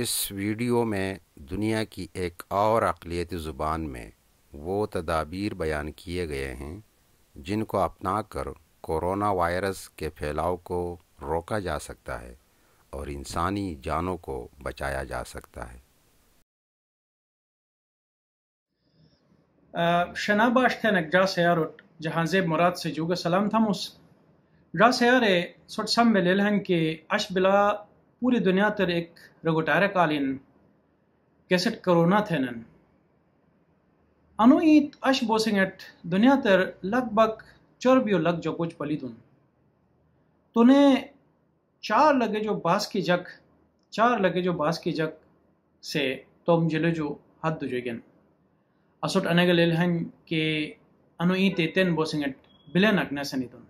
इस वीडियो में दुनिया की एक और अकलीती ज़ुबान में वो तदाबीर बयान किए गए हैं जिनको अपना कर कोरोना वायरस के फैलाव को रोका जा सकता है और इंसानी जानों को बचाया जा सकता है शनाबाश्ते नकजा जहाँ जेब मुराद से जुग सलाम थमुस रा सयारे सुट सम के अश पूरी दुनिया तर एक कैसेट करोना थे rogotirecolin, cassetcoronathenin. Anuit दुनिया तर लगभग चौरबियो लग जो कुछ पली तुन तुने चार लगे जो बास की जग चार लगे जो बास की जग से तुम जिले जो हद दुजोगन असुट अनेग लेलहन के अनु ई तेतेन बोसिंगट बिलेन नग्ने सनी तुन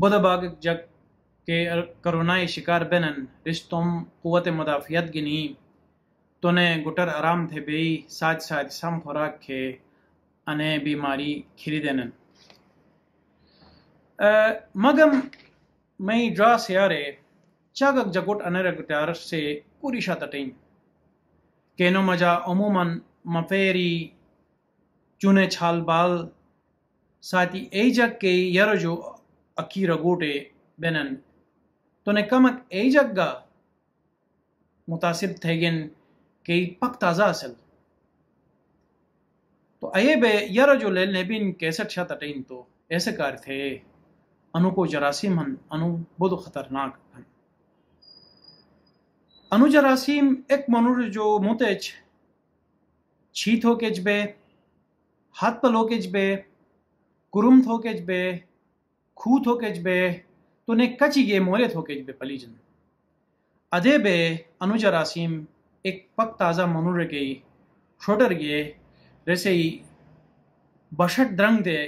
बोध बाग जग कि करोना शिकार बेनन रिश्तों कुत मुदाफ़ियत गिनी तोने गुटर आराम थे बेई साज साज सम खुराक खे अने बीमारी खिरी देनन मगम मई ड्रा सियारे चगक जगुट अनेर गुटार से कुरिशा तटें केनो मजा अमूमन मफेरी चुने छाल बाल साथी जग के यरजो अकी रगोटे बेनन तो ए tonekamak मुतासिब थे गिन के पक ताज़ा असल तो अये बे यार जो लेल ने ले लेबिन कैसठ छत अटेन तो ऐसे कार थे अनु को जरासीम हन अनु बुध खतरनाक हन अनु जरासीम एक मनुर जो मुतेच छीत हो के जबे हाथ पलो हो के जबे कुरुम थो के जबे खूत हो के जबे कची मोरे थोके ತುನೆಕ್ಕಚಿಗೆ ಮೊರೆ बे ಪಲೀಜನ್ ಅದೇ ಬೆ ಅನುಜ ರಾಸೀಂ ಎಕ್ ಪಕ್ छोटर ಮನುರಗೆ ಶೋಟರ್ಗೆ ही बशट द्रंग दे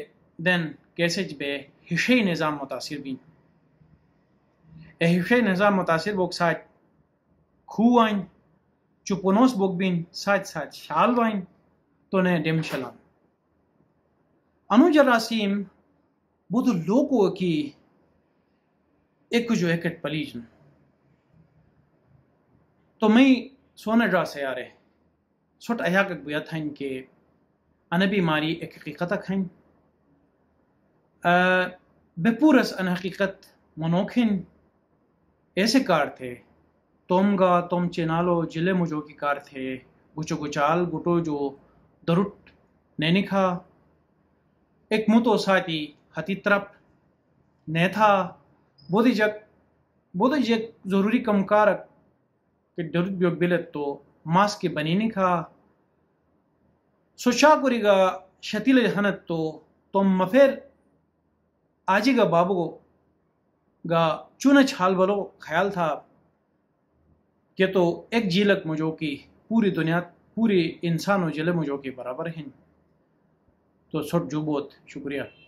देन कैसे बे हिशे निज़ाम मुतासिर बीन ए हिशे निज़ाम मुतासिर बोक साथ खू आइन चुपनोस बोक बीन साथ साथ शाल वाइन तो ने डिम शलाम अनुजरासीम बुध लोको की एक जो है कटपलीज में तो मैं सोना ड्रा से आ रहे छोट अया कक बुया था इनके अन बीमारी एक हकीकत खाइन बेपूरस अन हकीकत मनोखिन ऐसे कार थे तोम गा तोम चेनालो जिले मुझो की कार थे गुचो गुचाल गुटो जो दरुट नैनी एक मुतो साथी हती तरप नैथा Bodhijak, Bodhijak ज़रूरी कमकारक गिडबियोबिलत्तो मास्के शतिल हनत तो ಹನತ್ತು ತೊಮ್ಮ ಫೇರ್ ಆಜಿಗ बाबू ಗ चुन छाल बलो ख्याल था के तो एक झीलक मुझो की पूरी दुनिया पूरी इंसानों जिले मुझो की बराबर हैं तो जो जुबोत शुक्रिया